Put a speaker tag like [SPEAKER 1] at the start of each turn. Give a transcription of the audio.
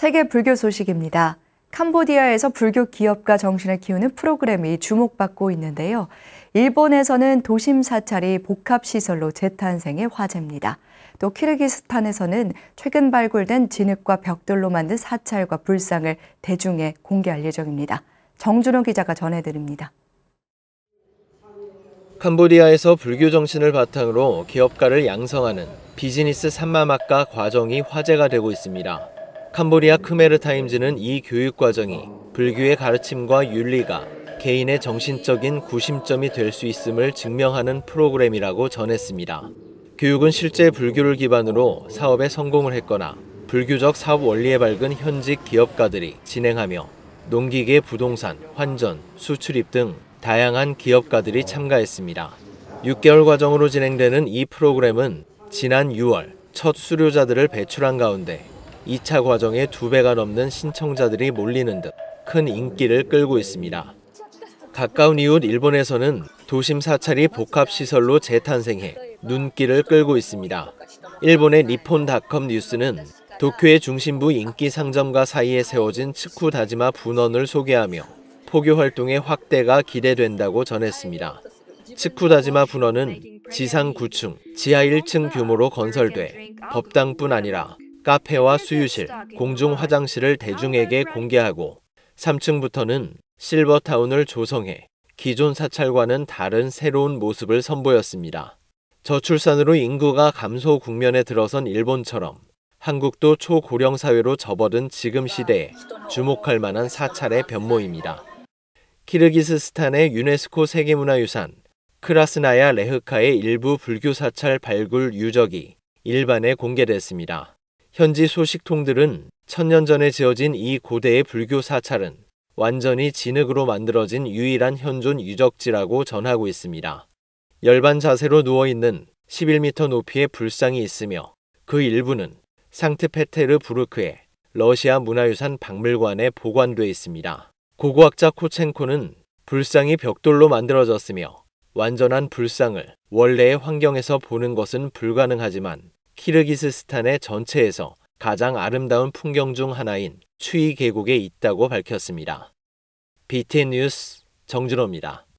[SPEAKER 1] 세계 불교 소식입니다. 캄보디아에서 불교 기업가 정신을 키우는 프로그램이 주목받고 있는데요. 일본에서는 도심 사찰이 복합시설로 재탄생의 화제입니다. 또 키르기스탄에서는 최근 발굴된 진흙과 벽돌로 만든 사찰과 불상을 대중에 공개할 예정입니다. 정준호 기자가 전해드립니다.
[SPEAKER 2] 캄보디아에서 불교 정신을 바탕으로 기업가를 양성하는 비즈니스 산마막가 과정이 화제가 되고 있습니다. 캄보디아 크메르 타임즈는 이 교육 과정이 불교의 가르침과 윤리가 개인의 정신적인 구심점이 될 수 있음을 증명하는 프로그램이라고 전했습니다. 교육은 실제 불교를 기반으로 사업에 성공을 했거나 불교적 사업 원리에 밝은 현직 기업가들이 진행하며 농기계 부동산, 환전, 수출입 등 다양한 기업가들이 참가했습니다. 6개월 과정으로 진행되는 이 프로그램은 지난 6월 첫 수료자들을 배출한 가운데 2차 과정의 2배가 넘는 신청자들이 몰리는 등 큰 인기를 끌고 있습니다. 가까운 이웃 일본에서는 도심 사찰이 복합시설로 재탄생해 눈길을 끌고 있습니다. 일본의 니폰닷컴 뉴스는 도쿄의 중심부 인기 상점과 사이에 세워진 츠쿠다지마 분원을 소개하며 포교 활동의 확대가 기대된다고 전했습니다. 츠쿠다지마 분원은 지상 9층, 지하 1층 규모로 건설돼 법당뿐 아니라 카페와 수유실, 공중 화장실을 대중에게 공개하고 3층부터는 실버타운을 조성해 기존 사찰과는 다른 새로운 모습을 선보였습니다. 저출산으로 인구가 감소 국면에 들어선 일본처럼 한국도 초고령 사회로 접어든 지금 시대에 주목할 만한 사찰의 변모입니다. 키르기스스탄의 유네스코 세계문화유산 크라스나야 레흐카의 일부 불교 사찰 발굴 유적이 일반에 공개됐습니다. 현지 소식통들은 천년 전에 지어진 이 고대의 불교 사찰은 완전히 진흙으로 만들어진 유일한 현존 유적지라고 전하고 있습니다. 열반 자세로 누워있는 11m 높이의 불상이 있으며 그 일부는 상트페테르부르크의 러시아 문화유산 박물관에 보관돼 있습니다. 고고학자 코첸코는 불상이 벽돌로 만들어졌으며 완전한 불상을 원래의 환경에서 보는 것은 불가능하지만 키르기스스탄의 전체에서 가장 아름다운 풍경 중 하나인 추위 계곡에 있다고 밝혔습니다. BT 뉴스 정준호입니다.